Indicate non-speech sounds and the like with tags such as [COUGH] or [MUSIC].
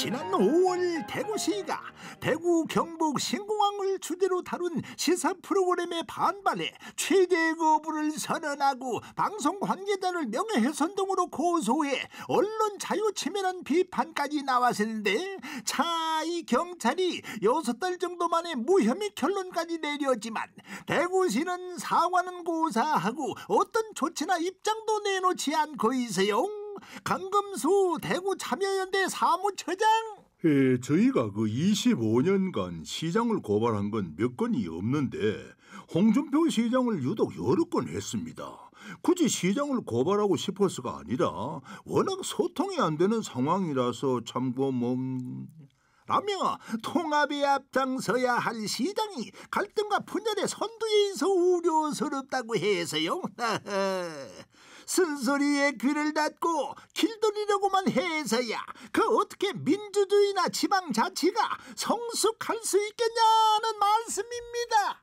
지난 5월 대구시가 대구 경북 신공항을 주제로 다룬 시사 프로그램에 반발해 최대 거부를 선언하고 방송 관계자를 명예훼손 등으로 고소해 언론 자유 침해란 비판까지 나왔는데 차이 경찰이 여섯 달 정도 만에 무혐의 결론까지 내렸지만 대구시는 사과는 고사하고 어떤 조치나 입장도 내놓지 않고 있어요. 강금수 대구 참여연대 사무처장. 예, 저희가 그 25년간 시장을 고발한 건 몇 건이 없는데 홍준표 시장을 유독 여러 건 했습니다. 굳이 시장을 고발하고 싶어서가 아니라 워낙 소통이 안 되는 상황이라서 참고 뭐 그 라며 통합에 앞장서야 할 시장이 갈등과 분열의 선두에 있어 우려스럽다고 해서요. [LAUGHS] 쓴소리에 귀를 닫고 길들이려고만 해서야 그 어떻게 민주주의나 지방자치가 성숙할 수 있겠냐는 말씀입니다.